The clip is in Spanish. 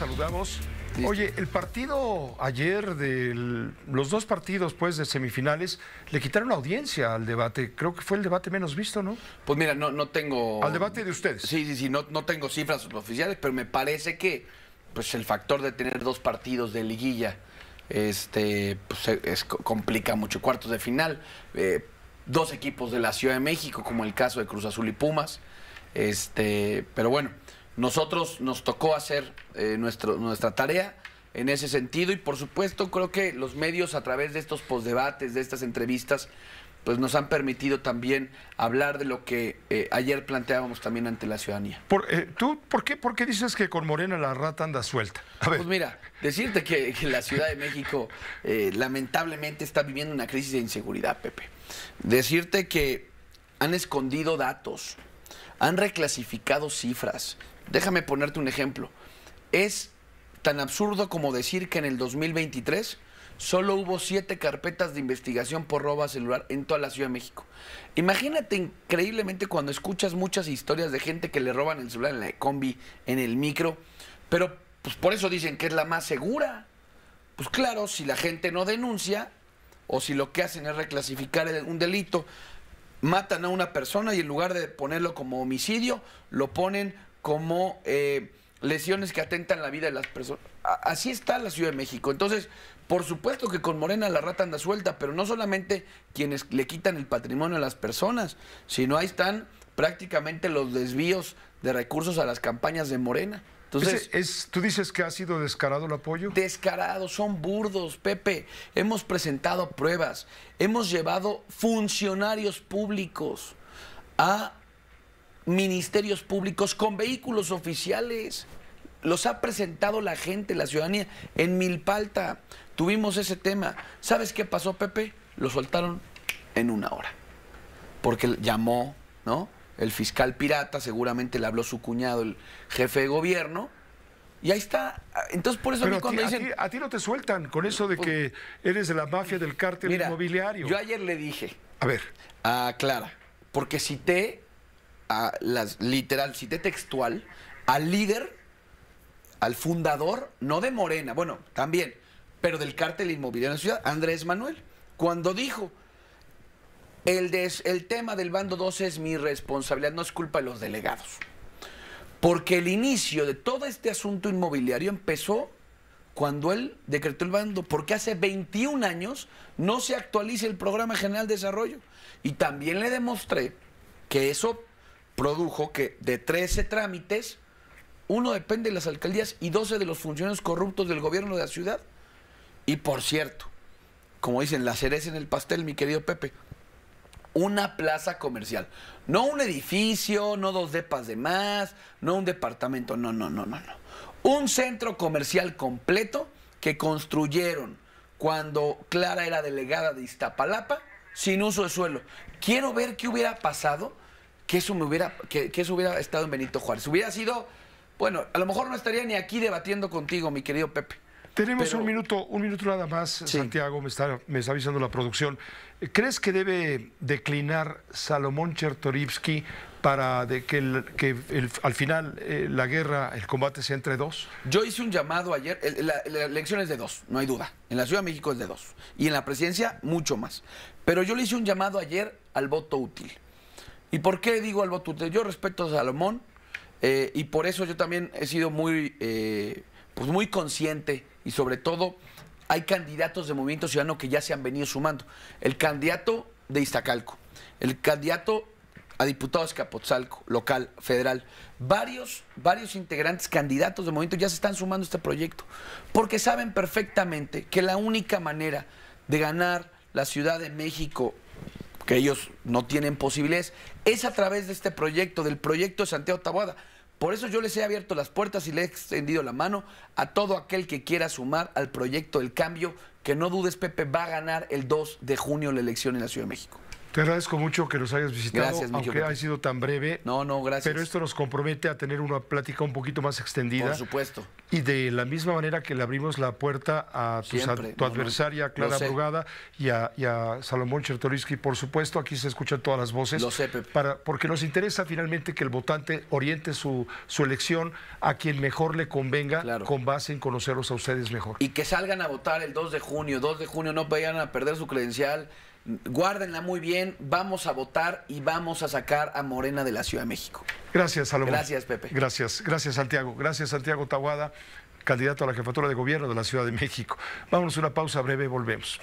Saludamos. Oye, el partido ayer de los dos partidos pues de semifinales le quitaron la audiencia al debate. Creo que fue el debate menos visto, ¿no? Pues mira, no, no tengo. Al debate de ustedes. Sí, sí, sí, no, no tengo cifras oficiales, pero me parece que pues el factor de tener dos partidos de liguilla este pues, e, complica mucho. Cuartos de final, eh, dos equipos de la Ciudad de México, como el caso de Cruz Azul y Pumas. Este, pero bueno. Nosotros nos tocó hacer eh, nuestro, nuestra tarea en ese sentido y por supuesto creo que los medios a través de estos posdebates, de estas entrevistas, pues nos han permitido también hablar de lo que eh, ayer planteábamos también ante la ciudadanía. Por, eh, ¿Tú por qué, por qué dices que con Morena la rata anda suelta? A ver. Pues mira, decirte que, la Ciudad de México lamentablemente está viviendo una crisis de inseguridad, Pepe. Decirte que han escondido datos, han reclasificado cifras, Déjame ponerte un ejemplo. Es tan absurdo como decir que en el 2023 solo hubo siete carpetas de investigación por roba celular en toda la Ciudad de México. Imagínate increíblemente cuando escuchas muchas historias de gente que le roban el celular en la combi, en el micro, pero pues por eso dicen que es la más segura. Pues claro, si la gente no denuncia o si lo que hacen es reclasificar un delito, matan a una persona y en lugar de ponerlo como homicidio, lo ponen como eh, lesiones que atentan la vida de las personas. Así está la Ciudad de México. Entonces, por supuesto que con Morena la rata anda suelta, pero no solamente quienes le quitan el patrimonio a las personas, sino ahí están prácticamente los desvíos de recursos a las campañas de Morena. Entonces, ¿tú dices que ha sido descarado el apoyo? Descarado, son burdos, Pepe. Hemos presentado pruebas, hemos llevado funcionarios públicos a ministerios públicos con vehículos oficiales. Los ha presentado la gente, la ciudadanía. En Milpalta tuvimos ese tema. ¿Sabes qué pasó, Pepe? Lo soltaron en una hora. Porque llamó, ¿no? El fiscal pirata, seguramente le habló su cuñado, el jefe de gobierno, y ahí está. Entonces, por eso a cuando ti, dicen. A ti, no te sueltan con eso de que eres de la mafia del cártel inmobiliario. Yo ayer le dije. A ver. A Clara, porque te las, literal, cité textual, al líder, al fundador, no de Morena, bueno, también, pero del cártel inmobiliario de la ciudad, Andrés Manuel, cuando dijo, el, el tema del bando 12 es mi responsabilidad, no es culpa de los delegados. Porque el inicio de todo este asunto inmobiliario empezó cuando él decretó el bando, porque hace 21 años no se actualiza el Programa General de Desarrollo. Y también le demostré que eso produjo que de 13 trámites, uno depende de las alcaldías y 12 de los funcionarios corruptos del gobierno de la ciudad. Y por cierto, como dicen, la cereza en el pastel, mi querido Pepe, una plaza comercial. No un edificio, no dos depas de más, no un departamento, no, no, no, no, no. Un centro comercial completo que construyeron cuando Clara era delegada de Iztapalapa sin uso de suelo. Quiero ver qué hubiera pasado que eso, me hubiera, que, hubiera estado en Benito Juárez. Hubiera sido, bueno, a lo mejor no estaría ni aquí debatiendo contigo, mi querido Pepe. Tenemos un minuto, un minuto nada más, Santiago, me está, me avisando la producción. ¿Crees que debe declinar Salomón Chertorivsky para que, al final eh, la guerra, el combate sea entre dos? Yo hice un llamado ayer, la, la, elección es de dos, no hay duda. En la Ciudad de México es de dos. Y en la presidencia, mucho más. Pero yo le hice un llamado ayer al voto útil. ¿Y por qué digo al Yo respeto a Salomón eh, y por eso yo también he sido muy, eh, pues muy consciente y sobre todo hay candidatos de Movimiento Ciudadano que ya se han venido sumando. El candidato de Iztacalco, el candidato a diputado Escapotzalco, local, federal. Varios, varios integrantes, candidatos de Movimiento ya se están sumando a este proyecto porque saben perfectamente que la única manera de ganar la Ciudad de México que ellos no tienen posibilidades, es a través de este proyecto, del proyecto de Santiago Taboada. Por eso yo les he abierto las puertas y le he extendido la mano a todo aquel que quiera sumar al proyecto del cambio, que no dudes, Pepe, va a ganar el 2 de junio la elección en la Ciudad de México. Te agradezco mucho que nos hayas visitado, aunque haya sido tan breve. No, no, gracias. Pero esto nos compromete a tener una plática un poquito más extendida. Por supuesto. Y de la misma manera que le abrimos la puerta a, tu adversaria Clara Brugada y a, Salomón Chertorisky, por supuesto, aquí se escuchan todas las voces. Lo sé, Pepe. Para, porque nos interesa finalmente que el votante oriente su, elección a quien mejor le convenga, con base en conocerlos a ustedes mejor. Y que salgan a votar el 2 de junio. 2 de junio no vayan a perder su credencial Guárdenla muy bien, vamos a votar y vamos a sacar a Morena de la Ciudad de México. Gracias, Salomón. Gracias, Pepe. Gracias, gracias, Santiago. Gracias, Santiago Tahuada, candidato a la jefatura de gobierno de la Ciudad de México. Vámonos a una pausa breve, volvemos.